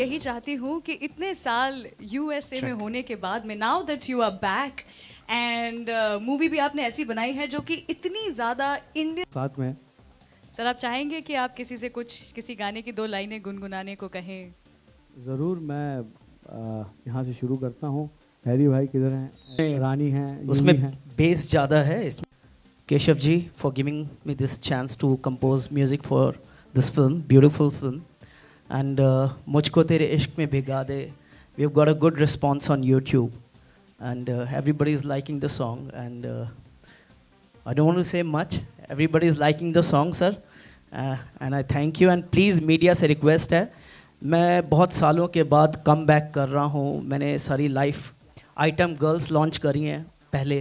यही चाहती हूँ कि इतने साल यूएसए में होने के बाद में now that you are back and movie भी आपने ऐसी बनाई है जो कि इतनी ज़्यादा इंडियन साथ में सर आप चाहेंगे कि आप किसी से कुछ किसी गाने की दो लाइनें गुनगुनाने को कहें ज़रूर मैं यहाँ से शुरू करता हूँ हैरी भाई किधर हैं रानी हैं उसमें है। बेस ज़्यादा है इसमें Keshav ji for giving me this chance to compose music for this film beautiful film and uh, Mujhko Tere Ishq Mein Bhiga De. We've got a good response on YouTube, and uh, everybody is liking the song. And uh, I don't want to say much. Everybody is liking the song, sir. Uh, and I thank you. And please, media se request hai मैं बहुत सालों के बाद come back कर रहा हूँ मैंने सारी लाइफ आइटम गर्ल्स लॉन्च करी हैं पहले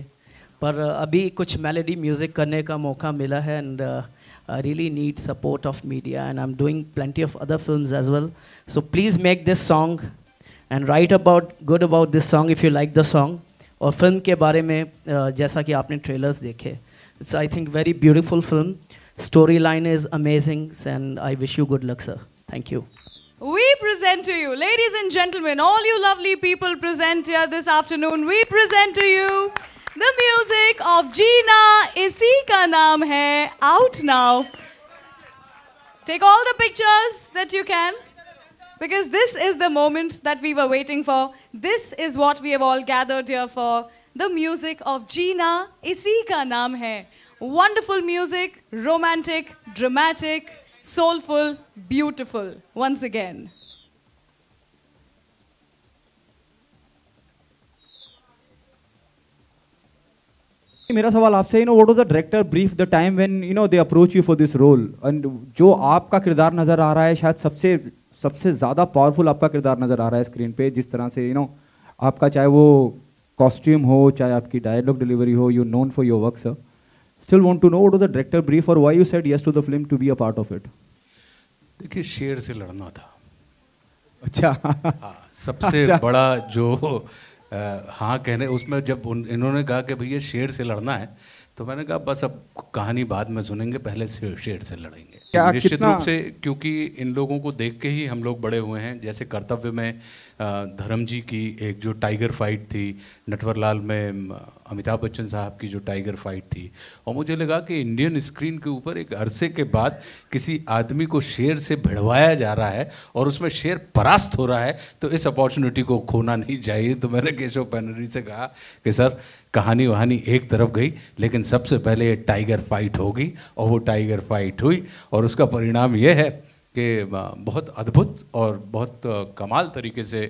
पर अभी कुछ मेलेडी म्यूज़िक करने का मौका मिला है and uh, uh, really need support of media and I'm doing plenty of other films as well. So please make this song and write about good about this song if you like the song. Or film ke baare mein, जैसा uh, ki aapne trailers देखे It's I think very beautiful film. Storyline is amazing, and I wish you good luck, sir. Thank you. We present to you, ladies and gentlemen, all you lovely people present here this afternoon, we present to you the music of Gina इसी का नाम है Out Now. Take all the pictures that you can because this is the moment that we were waiting for. This is what we have all gathered here for. The music of Gina इसी का नाम है. Wonderful music, romantic, dramatic, soulful, beautiful. Once again. मेरा सवाल आपसे you know what was the director brief the time when you know they approach you for this role and जो आपका किरदार नज़र आ रहा है शायद सबसे सबसे ज़्यादा पावरफुल आपका किरदार नज़र आ रहा है स्क्रीन पे जिस तरह से यू नो आपका चाहे वो कॉस्ट्यूम हो चाहे आपकी डायलॉग डिलीवरी हो you known for your work sir still want to know what was the director brief और why you said yes to the film to be a part of it देखिए शेर से लड़ना था अच्छा हाँ, सबसे अच्छा। बड़ा जो हाँ कहने उसमें जब उन, इन्होंने कहा कि भैया शेर से लड़ना है तो मैंने कहा बस अब कहानी बाद में सुनेंगे पहले शेर, शेर से लड़ेंगे निश्चित रूप से क्योंकि इन लोगों को देख के ही हम लोग बड़े हुए हैं जैसे कर्तव्य में धर्म जी की एक जो टाइगर फाइट थी नटवरलाल में अमिताभ बच्चन साहब की जो टाइगर फाइट थी और मुझे लगा कि इंडियन स्क्रीन के ऊपर एक अरसे के बाद किसी आदमी को शेर से भिड़वाया जा रहा है और उसमें शेर परास्त हो रहा है तो इस अपॉर्चुनिटी को खोना नहीं चाहिए तो मैंने केशव पैनरी से कहा कि सर कहानी वहानी एक तरफ गई लेकिन सबसे पहले टाइगर फाइट होगी और वो टाइगर फाइट हुई और उसका परिणाम यह है के बहुत अद्भुत और बहुत कमाल तरीके से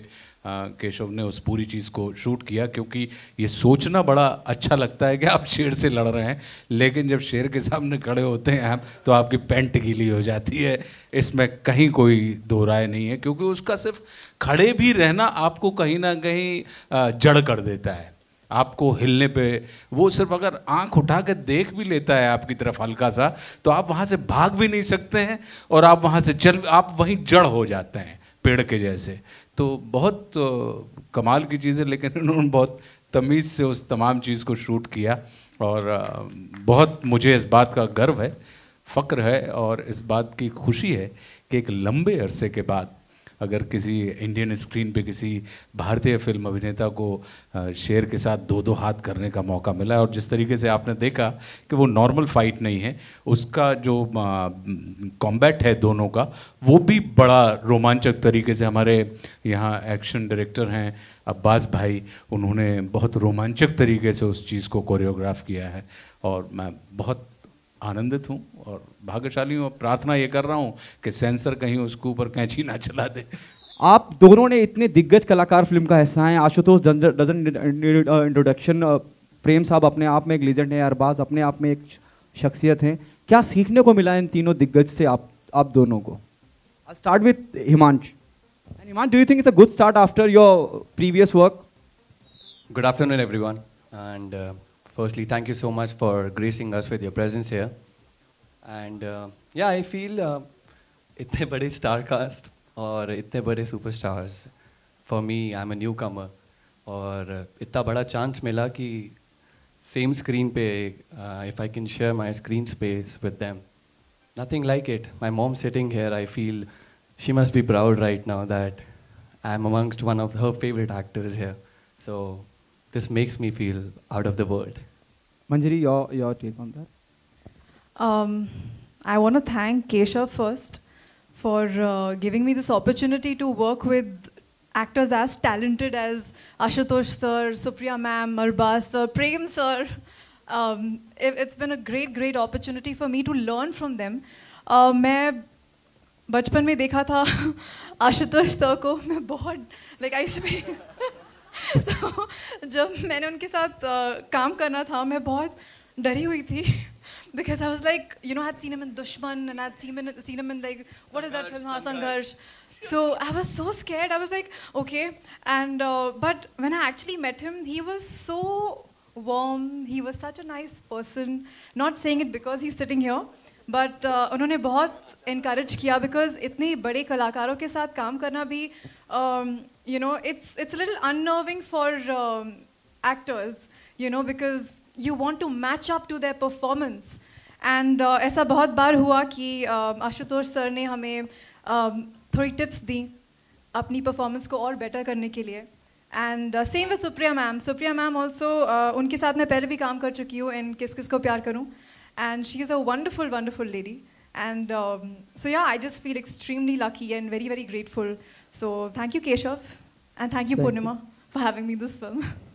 केशव ने उस पूरी चीज़ को शूट किया क्योंकि ये सोचना बड़ा अच्छा लगता है कि आप शेर से लड़ रहे हैं लेकिन जब शेर के सामने खड़े होते हैं आप तो आपकी पेंट गीली हो जाती है इसमें कहीं कोई दो राय नहीं है क्योंकि उसका सिर्फ खड़े भी रहना आपको कहीं ना कहीं जड़ कर देता है आपको हिलने पे वो सिर्फ अगर आंख उठा के देख भी लेता है आपकी तरफ हल्का सा तो आप वहाँ से भाग भी नहीं सकते हैं और आप वहाँ से चल आप वहीं जड़ हो जाते हैं पेड़ के जैसे तो बहुत तो, कमाल की चीज़ है लेकिन उन्होंने बहुत तमीज़ से उस तमाम चीज़ को शूट किया और बहुत मुझे इस बात का गर्व है फ़क्र है और इस बात की खुशी है कि एक लंबे अरसे के बाद अगर किसी इंडियन स्क्रीन पे किसी भारतीय फिल्म अभिनेता को शेर के साथ दो दो हाथ करने का मौका मिला और जिस तरीके से आपने देखा कि वो नॉर्मल फाइट नहीं है उसका जो कॉम्बैट है दोनों का वो भी बड़ा रोमांचक तरीके से हमारे यहाँ एक्शन डायरेक्टर हैं अब्बास भाई उन्होंने बहुत रोमांचक तरीके से उस चीज़ को कोरियोग्राफ किया है और मैं बहुत आनंदित हूँ और भाग्यशाली हूँ प्रार्थना ये कर रहा हूँ कि सेंसर कहीं उसको ऊपर कैंची ना चला दे आप दोनों ने इतने दिग्गज कलाकार फिल्म का हिस्सा हैं आशुतोष डजन इंट्रोडक्शन प्रेम साहब अपने आप में एक लीजेंड है अरबाज अपने आप में एक शख्सियत हैं क्या सीखने को मिला इन तीनों दिग्गज से आप आप दोनों को I start with Himansh Himansh do you think it's a good start after your previous work good afternoon one and firstly, thank you so much for gracing us with your presence here. And uh, yeah, I feel uh, इतने बड़े star cast और इतने बड़े superstars for me I am a newcomer और इतना बड़ा chance मिला कि सेम स्क्रीन पे if I can share my screen space with them nothing like it my mom sitting here I feel she must be proud right now that I am amongst one of her favourite actors here so this makes me feel out of the world. Manjari, your, your take on that? Um, I want to thank Keshav first for uh, giving me this opportunity to work with actors as talented as Ashutosh sir, Supriya ma'am, Marbas sir, Prem sir. Um, it, has been a great, great opportunity for me to learn from them. Uh, मैं बचपन में देखा था Ashutosh like I used to be तो जब मैंने उनके साथ uh, काम करना था मैं बहुत डरी हुई थी because I was like you know had seen him in Dushman and seen him in like what is that film Sangharsh so I was so scared I was like okay and but when I actually met him he was so warm he was such a nice person not saying it because he is sitting here but uh, उन्होंने बहुत इनक्रेज किया because इतने बड़े कलाकारों के साथ काम करना भी you know it's it's little unnerving for actors you know because you want to match up to their performance and ऐसा बहुत बार हुआ कि uh, आशुतोष सर ने हमें uh, थोड़ी टिप्स दी अपनी परफॉर्मेंस को और बेटर करने के लिए and same with Supriya ma'am Supriya ma'am also उनके साथ मैं पहले भी काम कर चुकी हूँ एंड किस किस को प्यार करूँ And she is a wonderful, wonderful lady. And um, so yeah, I just feel extremely lucky and very, very grateful. So thank you, Keshav. And thank you, thank Purnima, you. for having me this film.